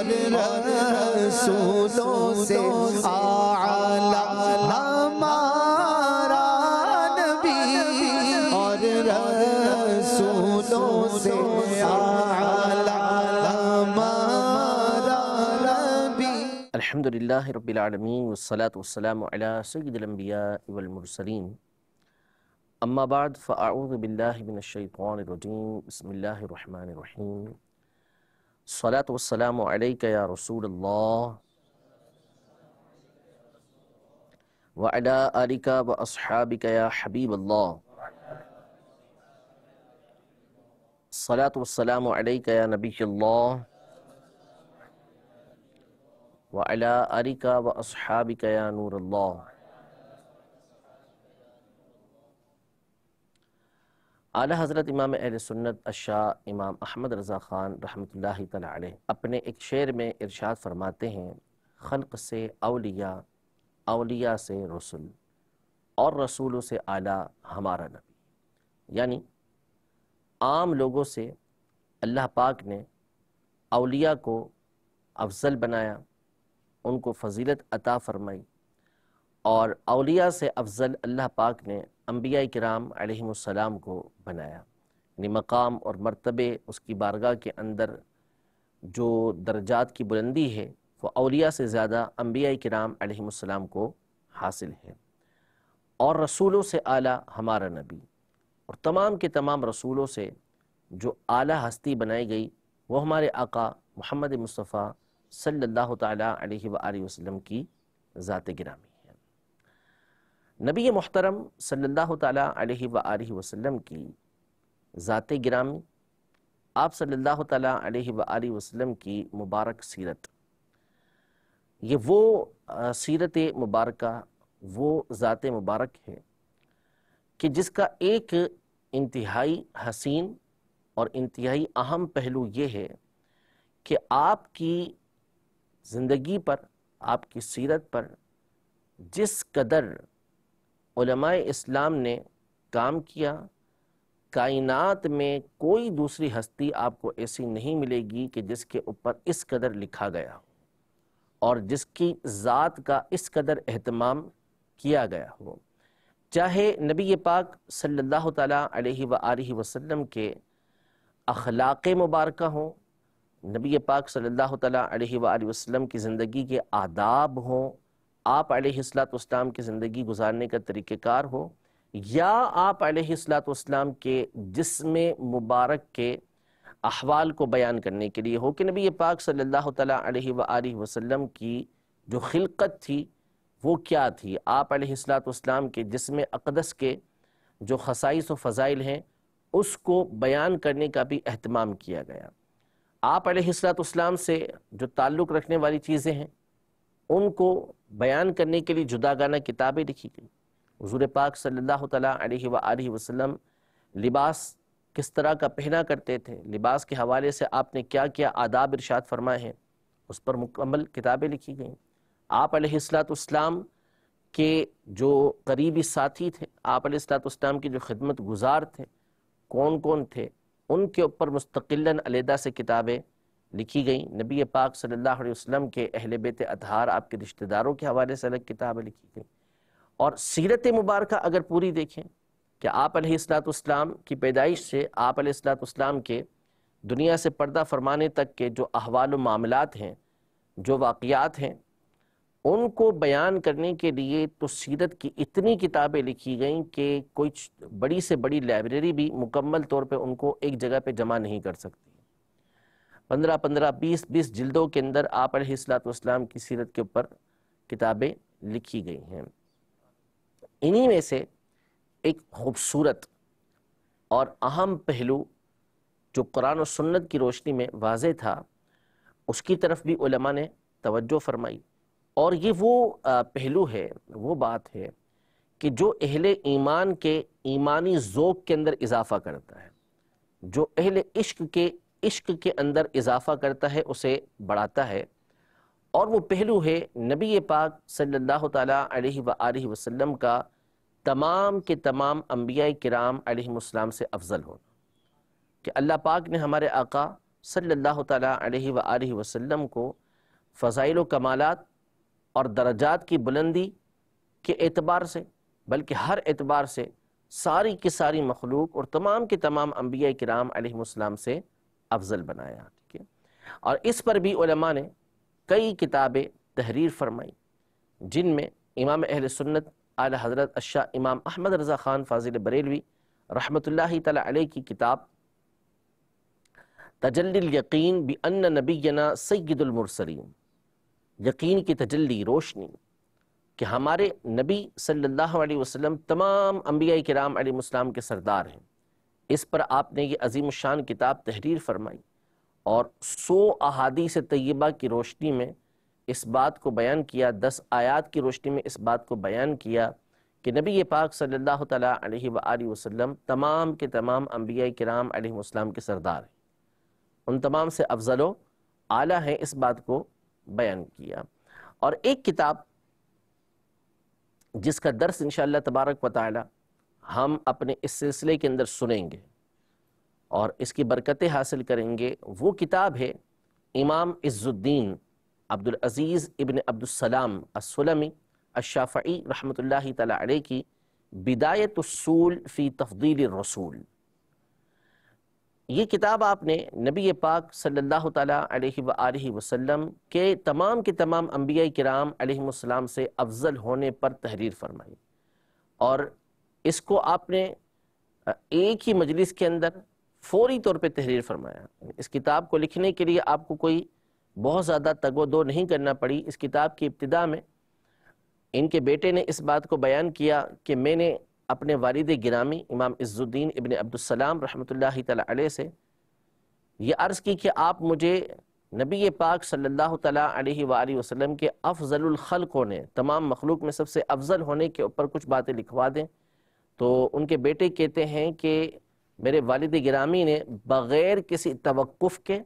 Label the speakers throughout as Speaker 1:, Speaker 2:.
Speaker 1: और रसूलों से आला हमारा नबी और रसूलों से अलहमदिल्ला रबालमीन वसलात वसलाम सैदम्बिया अम्माबाद फ़ाउज़बिल्लिनशैफ़ानरजीम बसमिल्लर الصلاة والسلام عليك يا رسول الله وعلى آلك وأصحابك يا حبيب الله الصلاة والسلام عليك يا نبي الله وعلى آلك وأصحابك يا نور الله आला हज़रत इमाम अहल सुन्नत अशा इमाम अहमद रज़ा ख़ान रहमतुल्लाह तआला अपने एक शेर में इरशाद फरमाते हैं खल्क़ से अलिया अलिया से रसुल और रसूलों से आला हमारा नबी यानी आम लोगों से अल्लाह पाक ने अलिया को अफजल बनाया उनको फजीलत अता फरमाई और अलिया से अफजल अल्लाह पाक ने अम्बिया कराम आलम को बनाया यानी मकाम और मरतबे उसकी बारगाह के अंदर जो दर्जात की बुलंदी है वो अलिया से ज़्यादा अम्बिया कराम आलम को हासिल है और रसूलों से आला हमारा नबी और तमाम के तमाम रसूलों से जो आला हस्ती बनाई गई वो हमारे आका मोहम्मद मुस्तफ़ा सल्लल्लाहु अलैहि वसल्लम की ज़ात गिरामी नबी मोहतरम सल्लल्लाहु अलैहि वसल्लम की ज़ाते गिरामी आप सल्लल्लाहु अलैहि अलैहि वसल्लम की मुबारक सीरत ये वो सीरत मुबारक वो ज़ात मुबारक है कि जिसका एक इंतहाई हसीन और इंतहाई अहम पहलू ये है कि आपकी ज़िंदगी पर आपकी सीरत पर जिस कदर इस्लाम ने काम किया कायनात में कोई दूसरी हस्ती आपको ऐसी नहीं मिलेगी कि जिसके ऊपर इस कदर लिखा गया और जिसकी ज़ात का इस कदर अहतमाम किया गया हो चाहे नबी पाक सल्लल्लाहु अलैहि अलैहि वसल्लम के अखलाक मुबारक हों नबी पाक सल्लल्लाहु अलैहि अलैहि वसल्लम की ज़िंदगी के आदाब हों आप अलैहिस्सलाम की ज़िंदगी गुजारने का तरीक़ार हो या आप अलैहिस्सलाम के जिसम मुबारक के अहवाल को बयान करने के लिए हो कि नबी पाक सल्लल्लाहु अलैहि वसल्लम की जो खिलकत थी वो क्या थी आप अलैहिस्सलाम के जिसम अकदस के जो खसाइस व फ़ज़ाइल हैं उसको बयान करने का भी अहतमाम किया गया आप अलैहिस्सलाम से जो ताल्लुक़ रखने वाली चीज़ें हैं उनको बयान करने के लिए जुदागाना किताबें लिखी गई हजूर पाक सल्लल्लाहु अलैहि वसल्लम लिबास किस तरह का पहना करते थे लिबास के हवाले से आपने क्या क्या आदाब इरशाद फरमाए हैं उस पर मुकम्मल किताबें लिखी गई आप अलैहिस्सलाम के जो करीबी साथी थे आप अलैहिस्सलाम की जो खिदमत गुजार थे कौन कौन थे उनके ऊपर मुस्तकिलन अलहदा से किताबें लिखी गई नबी पाक सल्लल्लाहु अलैहि वसल्लम के अहल बेत अधार आपके रिश्तेदारों के हवाले से अलग किताबें लिखी गई और सीरत मुबारक अगर पूरी देखें कि आप अलैहिस्सलाम की पैदाइश से आप अलैहिस्सलाम के दुनिया से पर्दा फरमाने तक के जो अहवाल मामलात हैं जो वाक़ात हैं उनको बयान करने के लिए तो सीरत की इतनी किताबें लिखी गई कि कोई बड़ी से बड़ी लाइब्रेरी भी मुकम्मल तौर पे उनको एक जगह पे जमा नहीं कर सकती पंद्रह पंद्रह बीस बीस जिल्दों के अंदर आप सलाम की सीरत के ऊपर किताबें लिखी गई हैं इन्हीं में से एक खूबसूरत और अहम पहलू जो कुरान और सुन्नत की रोशनी में वाज था उसकी तरफ भी उलमा ने तवज्जो फरमाई और ये वो पहलू है वो बात है कि जो अहले ईमान के ईमानी जोक के अंदर इजाफ़ा करता है जो अहल इश्क के इश्क के अंदर इजाफा करता है उसे बढ़ाता है और वो पहलू है नबी पाक सल्लल्लाहु अलैहि वसल्लम का तमाम के तमाम अम्बिया कराम से अफजल होना कि अल्लाह पाक ने हमारे आका सल्लल्लाहु अलैहि अलैहि वसल्लम को फ़ज़ाइल कमालात और दर्जात की बुलंदी के एतबार से बल्कि हर एतबार से सारी की सारी मखलूक और तमाम के तमाम अम्बिया कराम से अफजल बनाया ठीक है और इस पर भी उलमा ने कई किताबें तहरीर फरमाई जिनमें इमाम अहल सुन्नत आल हज़रत अशा इमाम अहमद रज़ा ख़ान फाजिल बरेलवी रहमत अलैह की किताब तजल यकीन बी अन नबीना सैदुलमरसलीम यकीन की तजल्ली रोशनी कि हमारे नबी सल्लल्लाहु अलैहि वसल्लम तमाम अम्बिया कराम के सरदार हैं इस पर आपने ये अजीम शान किताब तहरीर फरमाई और सो अहादी से तयबा की रोशनी में इस बात को बयान किया दस आयात की रोशनी में इस बात को बयान किया कि नबी पाक सल्लल्लाहु अलैहि वसल्लम तमाम के तमाम अम्बिया कराम अलीसम के सरदार हैं उन तमाम से अफजलो आला हैं इस बात को बयान किया और एक किताब जिसका दर्स इनशा तबारक वाली हम अपने इस सिलसिले के अंदर सुनेंगे और इसकी बरकतें हासिल करेंगे वो किताब है इमाम इज़्ज़ुद्दीन अब्दुल अजीज़ इब्न अब्दुलसलाम असलमी अशाफ़ी रहमतुल्लाह तला की बिदायत उसूल फ़ी तफदील रसूल ये किताब आपने नबी पाक सल्लल्लाहु अलैहि वसल्लम के तमाम के तमाम अम्बिया कराम से अफजल होने पर तहरीर फरमाई और इसको आपने एक ही मजलिस के अंदर फौरी तौर पर तहरीर फरमाया इस किताब को लिखने के लिए आपको कोई बहुत ज़्यादा तगो दो नहीं करना पड़ी इस किताब की इब्तदा में इनके बेटे ने इस बात को बयान किया कि मैंने अपने वालद गिरामी इमाम इज़ुद्दीन इबन अब्दुलसलाम रहमतुल्लाहि ताला से यह अर्ज़ की कि आप मुझे नबी पाक सल्लल्लाहु अलैहि वसल्लम के अफजलखल होने तमाम मखलूक में सबसे अफजल होने के ऊपर कुछ बातें लिखवा दें तो उनके बेटे कहते हैं कि मेरे वालद ग्रामी ने बग़ैर किसी तवक़ के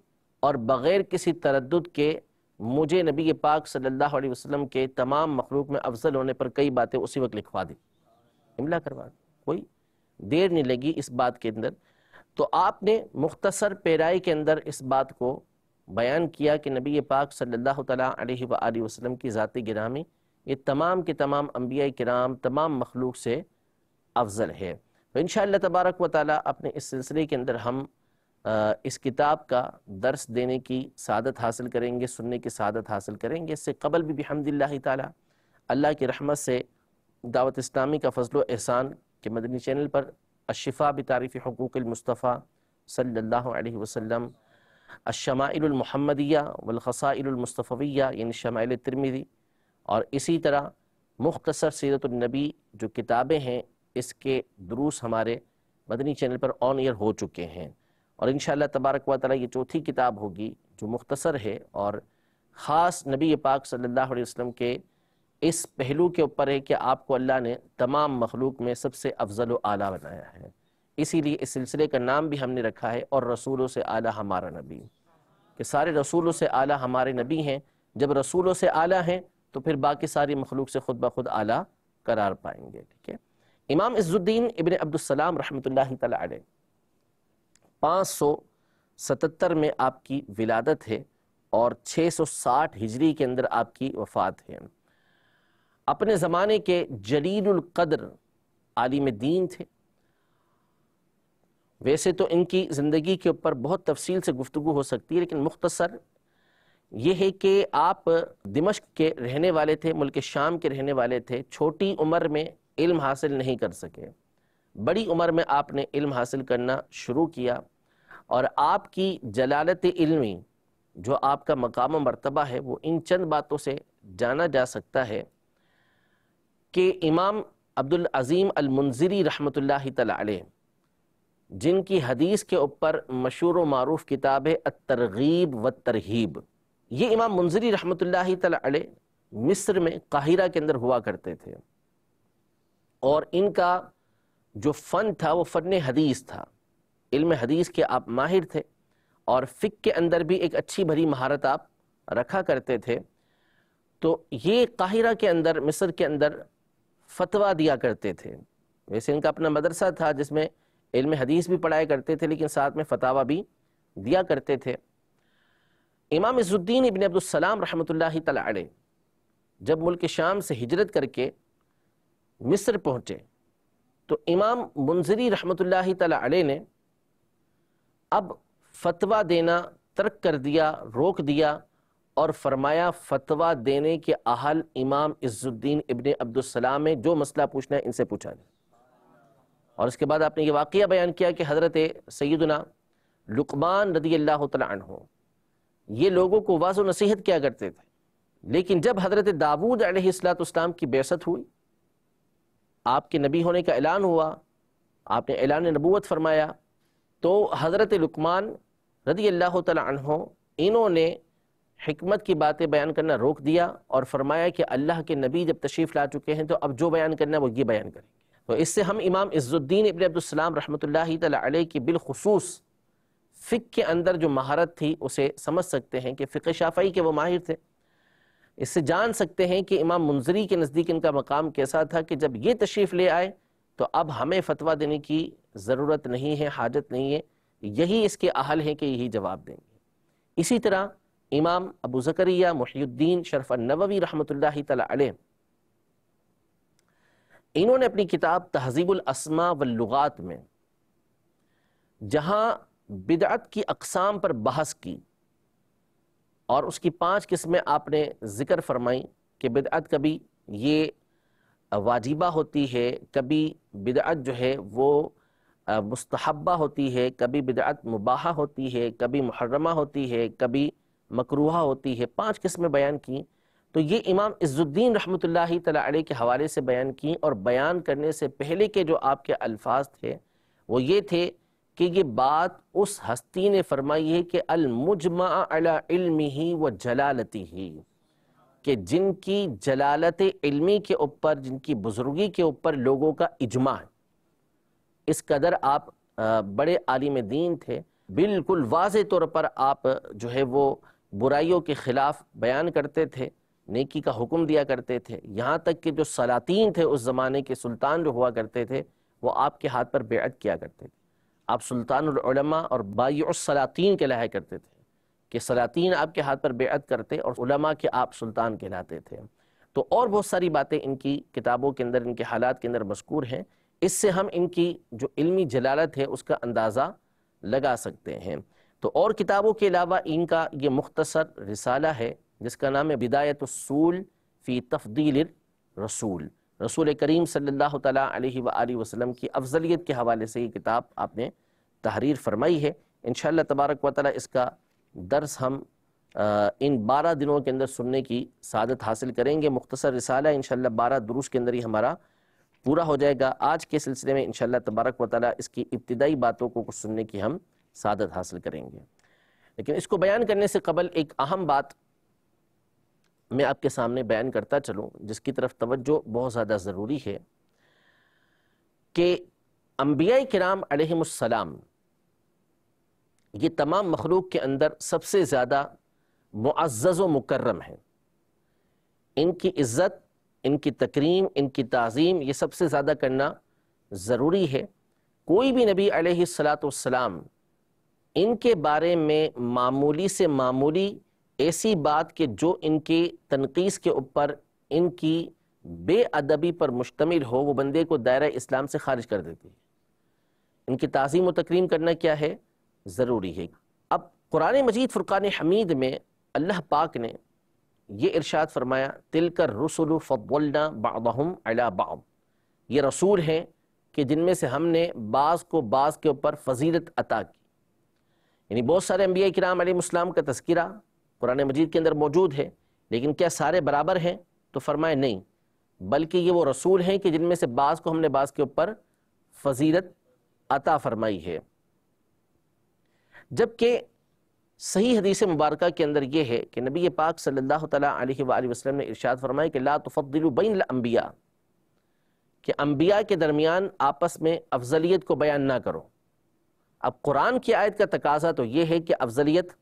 Speaker 1: और बग़ैर किसी तरद के मुझे नबी पाक सल्लल्लाहु अलैहि वसल्लम के तमाम मखलूक में अफजल होने पर कई बातें उसी वक्त लिखवा दी इमला करवा दी कोई देर नहीं लगी इस बात के अंदर तो आपने मुख्तसर पेराई के अंदर इस बात को बयान किया कि नबी पाक सल्लल्लाहु अलैहि वसल्लम की ज़ाती गिरामी ये तमाम के तमाम अम्बिया कराम तमाम मखलूक से अफजल है तो इन शाह तबारक व ताली अपने इस सिलसिले के अंदर हम इस किताब का दर्स देने की सादत हासिल करेंगे सुनने की सादत हासिल करेंगे इससे कबल भी बहमदिल्ला ताली अल्लाह की रहमत से दावत इस्लामी का फजल एहसान के मदनी चैनल पर अशफ़ा भी तारीफ़ हकूक़लमस्तफ़ा सल्ला वसम अशमाइलमहमदिया वलखसाइलमस्तफ़विया यानी शमाइल तिरमिदी और इसी तरह मुख्तसर सीरतनबी जो किताबें हैं इसके दुरूस हमारे मदनी चैनल पर ऑन ईयर हो चुके हैं और इन तबारक वाली ये चौथी किताब होगी जो मुख्तसर है और ख़ास नबी पाक सल्लल्लाहु अलैहि वसल्लम के इस पहलू के ऊपर है कि आपको अल्लाह ने तमाम मखलूक में सबसे अफजल आला बनाया है इसीलिए इस सिलसिले का नाम भी हमने रखा है और रसूलों से आला हमारा नबी कि सारे रसूलों से आला हमारे नबी हैं जब रसूलों से आला हैं तो फिर बाकी सारी मखलूक से खुद ब खुद आला करार पाएंगे ठीक है इमाम इज़ुद्दीन इबन अब्दुलसलाम रहमतुल्लाह ताली पाँच सौ सतहत्तर में आपकी विलादत है और 660 हिजरी के अंदर आपकी वफ़ात है अपने ज़माने के जलीलकद्र आलिम दीन थे वैसे तो इनकी ज़िंदगी के ऊपर बहुत तफसील से गुफ्तु हो सकती है लेकिन मुख्तसर ये है कि आप दिमश्क के रहने वाले थे मुल्क शाम के रहने वाले थे छोटी उम्र में इल्म हासिल नहीं कर सके बड़ी उम्र में आपने इल्म हासिल करना शुरू किया और आपकी जलालत इल्मी जो आपका मकाम मरतबा है वो इन चंद बातों से जाना जा सकता है कि इमाम अब्दुल अजीम अलमुनजरी रहमत ला जिनकी हदीस के ऊपर मशहूर मरूफ़ किताब है तरगीब व तरहीब ये इमाम मुनजरी रहमत ला मिस्र में काहिरा के अंदर हुआ करते थे और इनका जो फ़न था वो फ़न हदीस था इल्म हदीस के आप माहिर थे और फ़िक के अंदर भी एक अच्छी भरी महारत आप रखा करते थे तो ये काहिरा के अंदर मिस्र के अंदर फतवा दिया करते थे वैसे इनका अपना मदरसा था जिसमें इल्म हदीस भी पढ़ाया करते थे लेकिन साथ में फतावा भी दिया करते थे इमाम इज़ुद्दीन इबन अब्दुलसलाम रहमत ला जब मुल्क शाम से हिजरत करके मिस्र पहुंचे तो इमाम मुंजरी रहमतुल्लाह तला ने अब फतवा देना तर्क कर दिया रोक दिया और फरमाया फतवा देने के अहल इमाम इज़्ज़ुद्दीन इबन अब्दुलसलाम ने जो मसला पूछना है इनसे पूछा जाए और उसके बाद आपने ये वाक़ बयान किया कि हज़रत सैदना लुकमान रदी अल्लाह तु ये लोगों को वाज नसीहत किया करते थे लेकिन जब हज़रत दाऊद अलैहिस्सलाम की बेसत हुई आपके नबी होने का ऐलान हुआ आपने ऐलान नबूत फरमाया तो हज़रत लुकमान रदी अल्लाह तहों इन्होंने हमत की बातें बयान करना रोक दिया और फरमाया कि अल्लाह के नबी जब तशरीफ़ ला चुके हैं तो अब जो बयान करना है वो ये बयान करेंगे तो इससे हम इमाम इज़्ज़ुद्दीन इबन अब्दुलसलाम रहमत ला की बिलखसूस फ़िक के अंदर जो महारत थी उसे समझ सकते हैं कि फ़िक शाफ़ई के वो माहिर थे इससे जान सकते हैं कि इमाम मुंजरी के नज़दीक इनका मकाम कैसा था कि जब ये तशरीफ़ ले आए तो अब हमें फतवा देने की ज़रूरत नहीं है हाजत नहीं है यही इसके अहल हैं कि यही जवाब देंगे इसी तरह इमाम अबू जकरिया मुहीद्दीन शरफ नबवी रहमत तल इन्होंने अपनी किताब तहजीबुलसमा वलुगात में जहाँ बिदअत की अकसाम पर बहस की और उसकी पांच किस्में आपने ज़िक्र फरमाई कि बिदअत कभी ये वाजिबा होती है कभी बिदअत जो है वो मुस्तहबा होती है कभी बिदअत मुबाह होती है कभी मुहर्रमा होती है कभी मकरूहा होती है पांच किस्में बयान की तो ये इमाम इज़ुद्दीन रहमत तला के हवाले से बयान की और बयान करने से पहले के जो आपके अल्फाज थे वो ये थे कि ये बात उस हस्ती ने फरमाई है कि अलमुजमा अला इल्मी ही व जलालती ही कि जिनकी जलालत इल्मी के ऊपर जिनकी बुजुर्गी के ऊपर लोगों का इजमा है इस कदर आप बड़े आलिम दीन थे बिल्कुल वाज तौर पर आप जो है वो बुराइयों के ख़िलाफ़ बयान करते थे नेकी का हुक्म दिया करते थे यहाँ तक कि जो सलातीन थे उस ज़माने के सुल्तान जो हुआ करते थे वो आपके हाथ पर बेअत किया करते थे आप सुल्तानमा और बाईसलातीन कहलाया करते थे कि सलातीन आपके हाथ पर बेअत करते और के आप सुल्तान कहलाते थे तो और बहुत सारी बातें इनकी किताबों के अंदर इनके हालात के अंदर मशकूर हैं इससे हम इनकी जो इल्मी जलालत है उसका अंदाज़ा लगा सकते हैं तो और किताबों के अलावा इनका ये मुख्तसर रिसाला है जिसका नाम है बिदायत फ़ी तफदील रसूल रसूल करीम सल्लल्लाहु अलैहि अलैहि वसल्लम की अफजलियत के हवाले से ये किताब आपने तहरीर फरमाई है इन तबारक व ताली इसका दर्स हम इन बारह दिनों के अंदर सुनने की सादत हासिल करेंगे मुख्तसर रिसाला इन बारह दुरुस के अंदर ही हमारा पूरा हो जाएगा आज के सिलसिले में इन तबारक व ताली इसकी इब्तदाई बातों को सुनने की हम सादत हासिल करेंगे लेकिन इसको बयान करने से कबल एक अहम बात मैं आपके सामने बयान करता चलूँ जिसकी तरफ तवज्जो बहुत ज़्यादा ज़रूरी है कि अम्बिया कराम अलहसलाम ये तमाम मखलूक के अंदर सबसे ज़्यादा मुआज़ व मुकर्रम है इनकी इज़्ज़त इनकी तकरीम इनकी तज़ीम ये सबसे ज़्यादा करना ज़रूरी है कोई भी नबी सलाम इनके बारे में मामूली से मामूली ऐसी बात कि जो इनके तनकीस के ऊपर इनकी बेअदबी पर मुश्तमिल हो वो बंदे को दायरा इस्लाम से खारिज कर देती है इनकी तज़ीम व तकरीम करना क्या है ज़रूरी है अब कुरान मजीद फ़ुरक़ान हमीद में अल्लाह पाक ने यह इरशाद फरमाया तिल कर रसुल फ़बलना बाम अला बाम ये रसूल हैं कि जिनमें से हमने बाज़ को बास के ऊपर फजीलत अता की यानी बहुत सारे अम्बिया कराम आलम का तस्करा कुरान मजीद के अंदर मौजूद है लेकिन क्या सारे बराबर हैं तो फरमाए नहीं बल्कि ये वो रसूल हैं कि जिनमें से बाज़ को हमने बास के ऊपर फजीलत अता फरमाई है जबकि सही हदीस मुबारक के अंदर यह है कि नबी पाक सल्लल्लाहु अलैहि वसल्लम ने इरशाद फरमाए कि ला तफ़दिल बैन अम्बिया कि अम्बिया के दरमियान आपस में अफजलियत को बयान ना करो अब कुरान की आयत का तकाजा तो यह है कि अफजलियत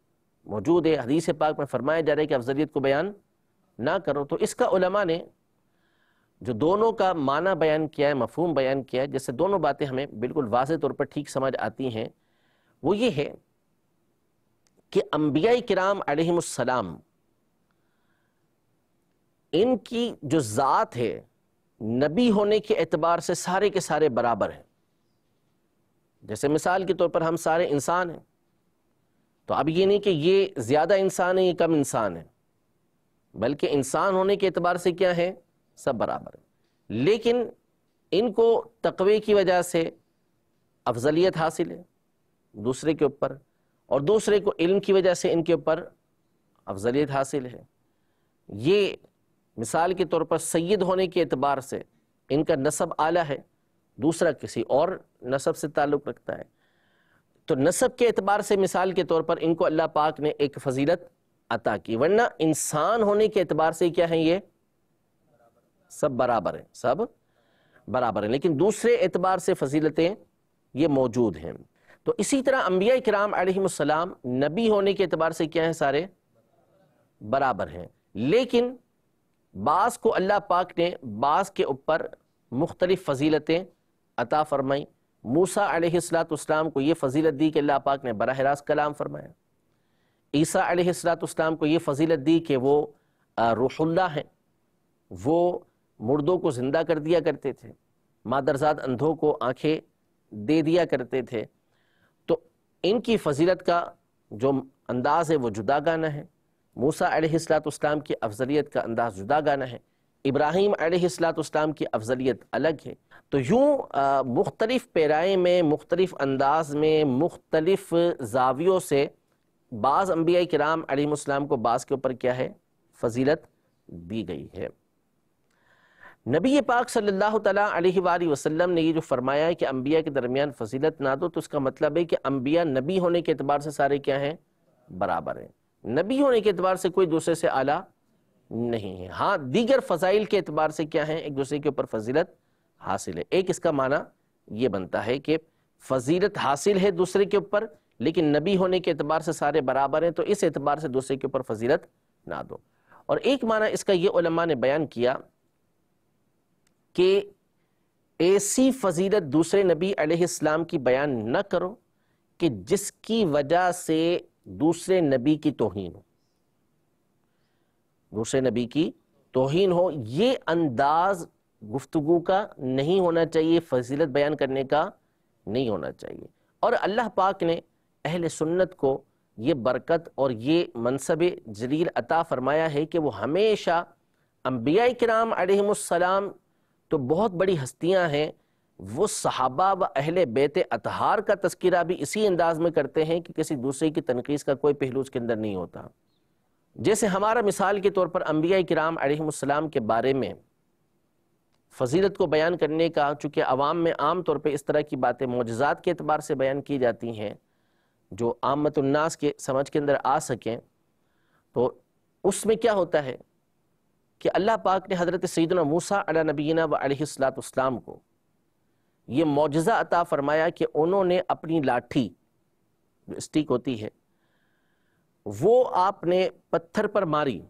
Speaker 1: मौजूद है हदीस पाक में फरमाया जा रहा है कि अफजलियत को बयान ना करो तो इसका उलमा ने जो दोनों का माना बयान किया है मफहम बयान किया है जिससे दोनों बातें हमें बिल्कुल वाज तौर पर ठीक समझ आती हैं वो ये है कि अम्बिया कराम अलहमसलाम इनकी जो ज़ात है नबी होने के एतबार से सारे के सारे बराबर हैं जैसे मिसाल के तौर पर हम सारे इंसान हैं तो अब ये नहीं कि ये ज़्यादा इंसान है ये कम इंसान है बल्कि इंसान होने के अतबार से क्या है सब बराबर है लेकिन इनको तकवे की वजह से अफजलियत हासिल है दूसरे के ऊपर और दूसरे को इल्म की वजह से इनके ऊपर अफजलियत हासिल है ये मिसाल के तौर पर सैद होने के अतबार से इनका नसब आला है दूसरा किसी और नसब से ताल्लुक़ रखता है तो नसब के अतबार से मिसाल के तौर पर इनको अल्लाह पाक ने एक फजीलत अता की वरना इंसान होने के अतबार से क्या है ये सब बराबर है सब बराबर है लेकिन दूसरे एतबार से फजीलतें ये मौजूद हैं तो इसी तरह अम्बिया कराम नबी होने के अतबार से क्या है सारे बराबर हैं लेकिन बास को अल्लाह पाक ने बास के ऊपर मुख्तलिफ़ फजीलतें अता फरमाई मूसा अलैहिस्सलाम को यह फजीलत दी कि अल्लाह पाक ने बरह रास्त कलाम फरमाया ईसा अलैहिस्सलाम को ये फजीलत दी कि वो रूहुल्ला हैं वो मुर्दों को ज़िंदा कर दिया करते थे मादरजात अंधों को आंखें दे दिया करते थे तो इनकी फजीलत का जो अंदाज़ है वो जुदा गाना है मूसा अलैहिस्सलाम की अफजलियत का अंदाज़ जुदा गाना है इब्राहिम अलैहिस्सलाम की अफजलियत अलग है तो यूँ मुख्तलिफ़ पैराए में मुख्तलिफ़ अंदाज में मुख्तलिफ़ जावियों से बाज़ अम्बिया कराम अलीसम को बाज़ के ऊपर क्या है फजीलत दी गई है नबी पाक सल्लल्लाहु अलैहि वसल्लम ने ये जो फरमाया है कि अम्बिया के दरमियान फजीलत ना दो तो उसका मतलब है कि अम्बिया नबी होने के अतबार से सारे क्या हैं बराबर हैं नबी होने के अतबार से कोई दूसरे से आला नहीं है हाँ दीगर फजाइल के अतबार से क्या है एक दूसरे के ऊपर फजीलत हासिल है एक इसका माना ये बनता है कि फजीलत हासिल है दूसरे के ऊपर लेकिन नबी होने के अतबार से सारे बराबर हैं तो इस एतबार से दूसरे के ऊपर फजीलत ना दो और एक माना इसका ये उलमा ने बयान किया कि ऐसी फजीलत दूसरे नबी अलैहिस्सलाम की बयान न करो कि जिसकी वजह से दूसरे नबी की तोहन हो दूसरे नबी की तोहन हो ये अंदाज गुफ्तु का नहीं होना चाहिए फजीलत बयान करने का नहीं होना चाहिए और अल्लाह पाक ने अहल सुन्नत को ये बरकत और ये मनसब जलील अता फ़रमाया है कि वो हमेशा अम्बिया कराम अलहसम तो बहुत बड़ी हस्तियाँ हैं वो सहाबा व अहल बेत अतहार का तस्करा भी इसी अंदाज में करते हैं कि किसी दूसरे की तनखीज़ का कोई पहलू उसके अंदर नहीं होता जैसे हमारा मिसाल के तौर पर अम्बिया कराम आलम के बारे में फजीलत को बयान करने का चूँकि आवाम में आम तौर पर इस तरह की बातें मोजात के अतबार से बयान की जाती हैं जो आमतुलनास के समझ के अंदर आ सकें तो उसमें क्या होता है कि अल्लाह पाक ने हज़रत सैदन मूसा अला नबीना व को ये मुजज़ा अता फ़रमाया कि उन्होंने अपनी लाठी जो स्टिक होती है वो आपने पत्थर पर मारी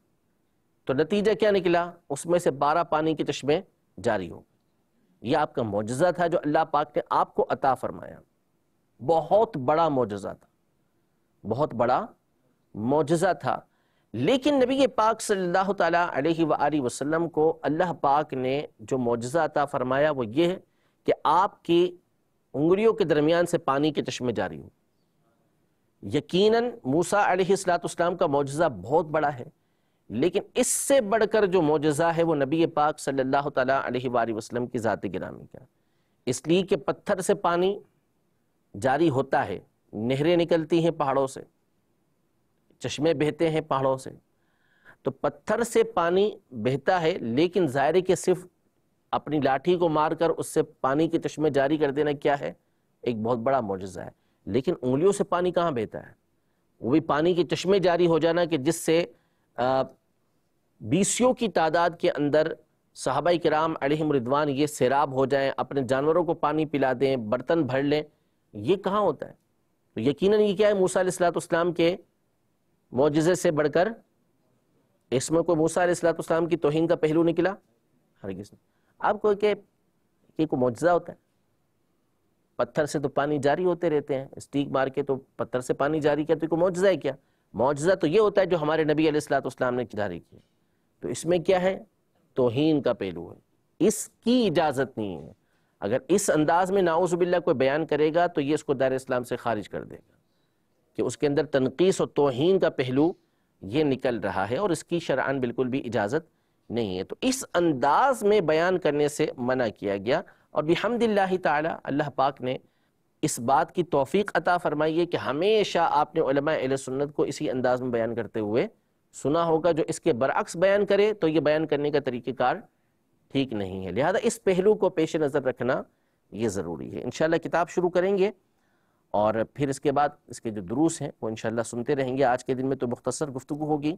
Speaker 1: तो नतीजा क्या निकला उसमें से बारह पानी के चश्मे जारी हो यह आपका मुजजा था जो अल्लाह पाक ने आपको अता फरमाया बहुत बड़ा मुजजा था बहुत बड़ा मुजजा था लेकिन नबी पाक सल्लल्लाहु अलैहि वसल्लम को अल्लाह पाक ने जो मुजजा अता फरमाया वो ये है कि आपकी उंगलियों के दरमियान से पानी के चश्मे जारी हुए यकीनन मूसा अलैहिस्सलाम का मुजज़ा बहुत बड़ा है लेकिन इससे बढ़कर जो मुजज़ा है वो नबी पाक सल्लल्लाहु अलैहि वसल्लम की ज़ात गिरामी का इसलिए कि पत्थर से पानी जारी होता है नहरें निकलती हैं पहाड़ों से चश्मे बहते हैं पहाड़ों से तो पत्थर से पानी बहता है लेकिन ज़ाहिर के सिर्फ अपनी लाठी को मारकर उससे पानी के चश्मे जारी कर देना क्या है एक बहुत बड़ा मुजज़ा है लेकिन उंगलियों से पानी कहाँ बहता है वो भी पानी के चश्मे जारी हो जाना कि जिससे बीसियों की तादाद के अंदर साहबा कराम अलहम रिदवान ये सैराब हो जाएं अपने जानवरों को पानी पिला दें बर्तन भर लें ये कहाँ होता है तो यकीनन ये क्या है मूसा सलाम के मुजज़े से बढ़कर इसमें कोई मूसा सलाम की तोहन का पहलू निकला हर हरगिज़ आपको के, के कोई मुजज़ा होता है पत्थर से तो पानी जारी होते रहते हैं स्टीक मार के तो पत्थर से पानी जारी किया तो कोई मुआजा है क्या मुआजा तो ये होता है जो हमारे नबी अलैहिस्सलाम ने जारी किया तो इसमें क्या है तोहन का पहलू है इसकी इजाज़त नहीं है अगर इस अंदाज में नाउज़बिल्ला कोई बयान करेगा तो ये इसको दार इस्लाम से खारिज कर देगा कि उसके अंदर तनकीस और तोहन का पहलू ये निकल रहा है और इसकी शरान बिल्कुल भी इजाज़त नहीं है तो इस अंदाज में बयान करने से मना किया गया और बिहमदिल्ला ताला अल्लाह पाक ने इस बात की तोफ़ी अता फ़रमाई है कि हमेशा आपने सुन्नत को इसी अंदाज में बयान करते हुए सुना होगा जो इसके बरअक्स बयान करे तो ये बयान करने का तरीक़ार ठीक नहीं है लिहाजा इस पहलू को पेश नज़र रखना ये ज़रूरी है इन किताब शुरू करेंगे और फिर इसके बाद इसके जो दुरूस हैं वो इन सुनते रहेंगे आज के दिन में तो मुख्तर गुफ्तु होगी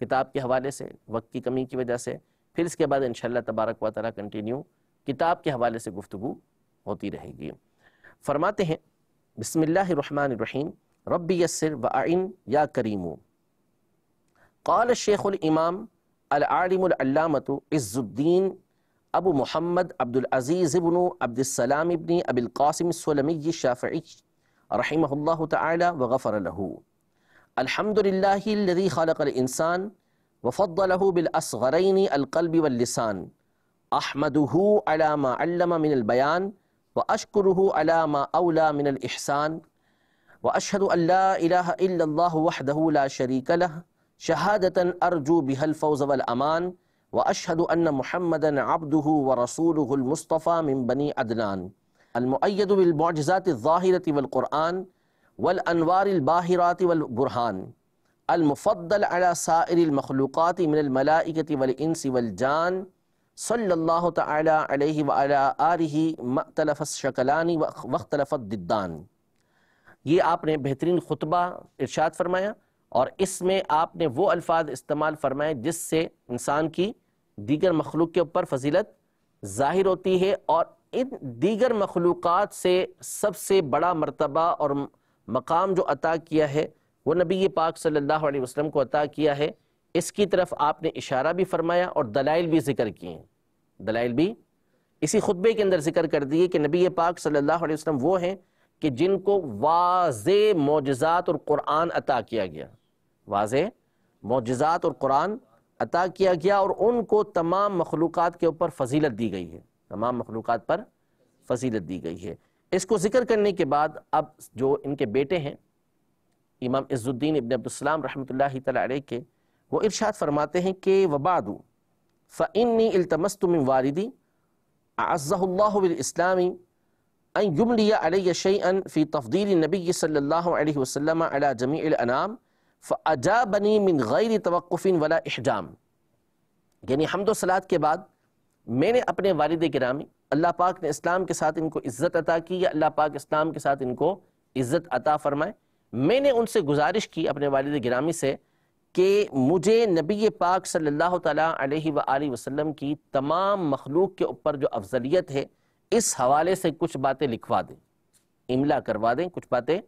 Speaker 1: किताब के हवाले से वक्त की कमी की वजह से फिर इसके बाद इन शबारक वाली कंटिन्यू किताब के हवाले से गुफ्तु होती रहेगी फरमाते हैं बसमीम रबी यसर व आइन या करीमू कौल शेख़ुलमाम अलामत इज़ुद्दीन अबू मोहम्मद अब्दुलज़ीज़ इबन अब्दुलसलाम इबनी अबिलकासिम सलमी शाफ़ रही तफ़र अलहमदिल्लादी ख़लक़ल इंसान वफ़लहू बिलअसगरैन अलकलबी वल्लिसान أحمده على ما علم من البيان وأشكره على ما أولى من الإحسان وأشهد أن لا إله إلا الله وحده لا شريك له شهادة أرجو بها الفوز والأمان وأشهد أن محمدا عبده ورسوله المصطفى من بني عدنان المؤيد بالمعجزات الظاهرة والقرآن والأنوار الباهرات والبرهان المفضل على سائر المخلوقات من الملائكة والإنس والجان सल्ला तलफ़लानी दिद्दान ये आपने बेहतरीन खुतबा इर्शाद फरमाया और इसमें आपने वो अल्फाज इस्तेमाल फरमाए जिससे इंसान की दीगर मखलूक के ऊपर फजीलत ज़ाहिर होती है और इन दीगर मखलूक से सबसे बड़ा मरतबा और मकाम जो अता किया है वह नबी पाक सल्ला वसलम को अता किया है इसकी तरफ आपने इशारा भी फरमाया और दलाइल भी जिक्र किए हैं दलाइल भी इसी खुतबे के अंदर जिक्र कर दिए कि नबी पाक सल्लल्लाहु अलैहि वसल्लम वो हैं कि जिनको वाज मोजात और कुरान अता किया गया वाज मोजात और कुरान अता किया गया और उनको तमाम मखलूक के ऊपर फजीलत दी गई है तमाम मखलूक पर फजीलत दी गई है इसको जिक्र करने के बाद अब जो इनके बेटे हैं इमाम इज्ज़ुद्दीन इबन अब्दुलसलाम रहमत ला के वो इर्शाद फरमाते हैं कि वबादू फ़िन्नी इल्तमस्तुम वारदी अज़्ज़ल्लाबिलस्लामी युमलियाशन फ़ी तफदील नबी सल्ला वसम अला जमीआम फ़जा बनी मिन गैर तवक़िन वला इहजाम यानी हमदो सलात के बाद मैंने अपने वालद गिरामी अल्लाह पाक ने इस्लाम के साथ इनको इज़्ज़त अता की या अल्लाह पाक इस्लाम के साथ इनको इज़्ज़त अता फ़रमाए मैंने उनसे गुजारिश की अपने वालद गिरामी से कि मुझे नबी पाक सल्लल्लाहु अलैहि वसल्लम की तमाम मखलूक के ऊपर जो अफजलियत है इस हवाले से कुछ बातें लिखवा दें इमला करवा दें कुछ बातें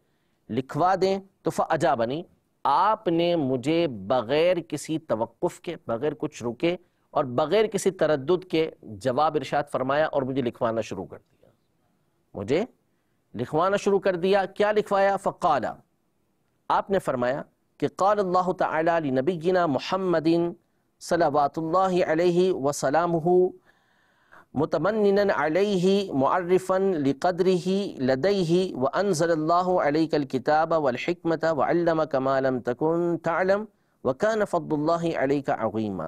Speaker 1: लिखवा दें तो फ़ाजा बनी आपने मुझे बग़ैर किसी तवक़ के बग़ैर कुछ रुके और बग़ैर किसी तरद के जवाब इरशाद फरमाया और मुझे लिखवाना शुरू कर दिया मुझे लिखवाना शुरू कर दिया क्या लिखवाया फ़काला आपने फरमाया कि क़ाल्ला तबीना महमदिन सलावातल्ला वसलाम मरफ़न मर्रफ़न लकदरी लदई व अनज़ल्लाकताब वलहमत वम कमालम तकुन तलम वकान फ़द्ला अलीमा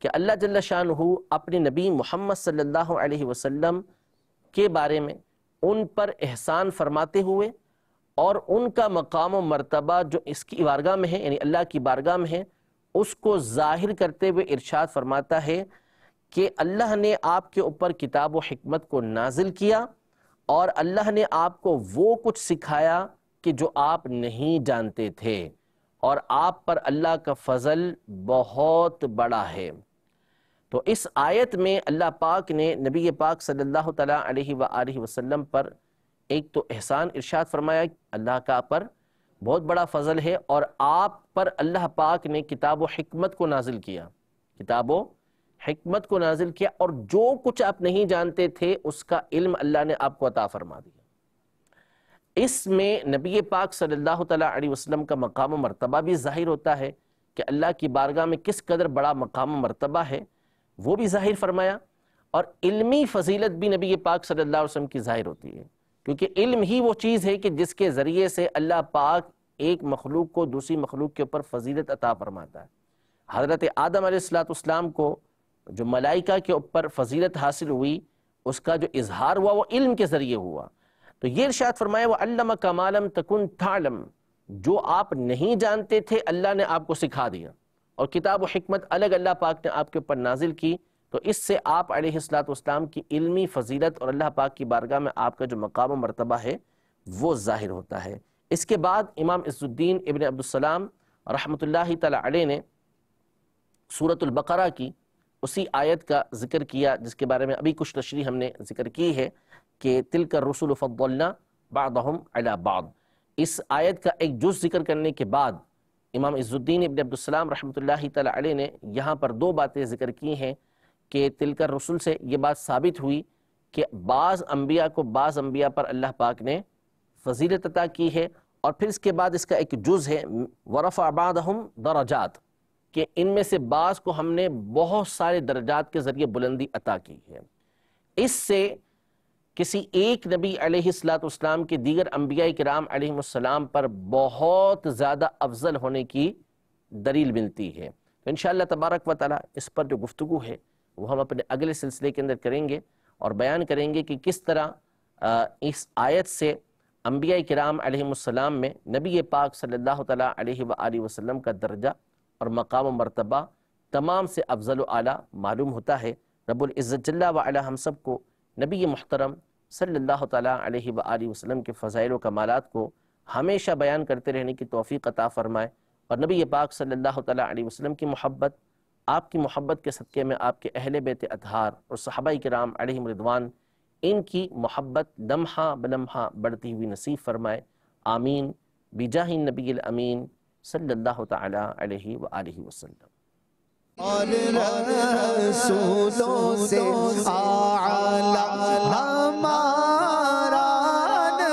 Speaker 1: कि अल्लाह जल्ला शान अपने नबी मोहम्मद सल्ला वसम के बारे में उन पर एहसान फरमाते हुए और उनका मकाम व मरतबा जो इसकी बारगाह में है यानी अल्लाह की बारगाह में है उसको ज़ाहिर करते हुए इरशाद फरमाता है कि अल्लाह ने आपके ऊपर किताब व हमत को नाजिल किया और अल्लाह ने आपको वो कुछ सिखाया कि जो आप नहीं जानते थे और आप पर अल्लाह का फजल बहुत बड़ा है तो इस आयत में अल्लाह पाक ने नबी पाक सल्लल्लाहु अलैहि वसल्लम पर एक तो एहसान इरशाद फरमाया अल्लाह का पर बहुत बड़ा फजल है और आप पर अल्लाह पाक ने किताब हमत को नाजिल किया किताब हमत को नाजिल किया और जो कुछ आप नहीं जानते थे उसका इल्म अल्लाह ने आपको अता फरमा दिया इसमें नबी पाक सल्लल्लाहु अलैहि वसल्लम का मकाम मरतबा भी ज़ाहिर होता है कि अल्लाह की बारगाह में किस कदर बड़ा मकाम मरतबा है वो भी ज़ाहिर फरमाया और इल्मी फजीलत भी नबी पाक सल्लल्लाहु अलैहि वसल्लम की ज़ाहिर होती है क्योंकि इल्म ही वो चीज़ है कि जिसके ज़रिए से अल्लाह पाक एक मखलूक को दूसरी मखलूक के ऊपर फजीलत अता फरमाता है हज़रत आदम सलाम को जो मलाइका के ऊपर फजीलत हासिल हुई उसका जो इजहार हुआ वो इल्म के ज़रिए हुआ तो ये इर्शाद फरमाया वो अल्लाम कमालम तकुन थालम जो आप नहीं जानते थे अल्लाह ने आपको सिखा दिया और किताब हमत अलग अल्लाह पाक ने आपके ऊपर नाजिल की तो इससे आप अलैहिस्सलाम की इल्मी फजीलत और अल्लाह पाक की बारगाह में आपका जो मकाम मरतबा है वो ज़ाहिर होता है इसके बाद इमाम इज़ुद्दीन इबन अब्दुलसलाम रहमत ला ने सूरतुल्बकरा की उसी आयत का जिक्र किया जिसके बारे में अभी कुछ तशरी हमने जिक्र की है कि तिलकर का रसूल बादम अलाबाद इस आयत का एक जुज जिक्र करने के बाद इमाम इज़ुद्दीन इबन अब्दुलसलाम रहमत ला ने यहाँ पर दो बातें जिक्र की हैं कि तिलकर रसुल से ये बात साबित हुई कि बाज़ अम्बिया को बाज़ अम्बिया पर अल्लाह पाक ने फजीलत अता की है और फिर इसके बाद इसका एक जुज़ है वरफ़ आबाद हम दराजात कि इनमें से बाज़ को हमने बहुत सारे दर्जात के ज़रिए बुलंदी अता की है इससे किसी एक नबी अलैहिस्सलाम के दीगर अम्बिया कराम अलैहिस्सलाम पर बहुत ज़्यादा अफजल होने की दलील मिलती है तो इन शबारक वाली इस पर जो गुफ्तु है वो हम अपने अगले सिलसिले के अंदर करेंगे और बयान करेंगे कि किस तरह इस आयत से अम्बिया कराम आलम में नबी पाक सल्लल्लाहु अलैहि वसल्लम का दर्जा और मकाम व मरतबा तमाम से अफजल आला मालूम होता है रबुल्ज़्ज़ल्ला वाल हम सब को नबी मोहतरम सल्ला वसलम के फ़ज़ाइल कमालत को हमेशा बयान करते रहने की तोफ़ी अता फ़रमाए और नबी पाक सल्ला वसलम की मोहब्बत आपकी मोहब्बत के सदक़े में आपके अहल बेत अतहार और राम कराम रिदवान इनकी मोहब्बत लम्हा बलम्हा बढ़ती हुई नसीब फरमाए आमीन बिजाह नबी अमीन सल्ला वसलम और रसूलों से आला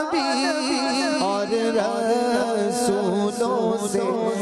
Speaker 1: नबी और रसूलों से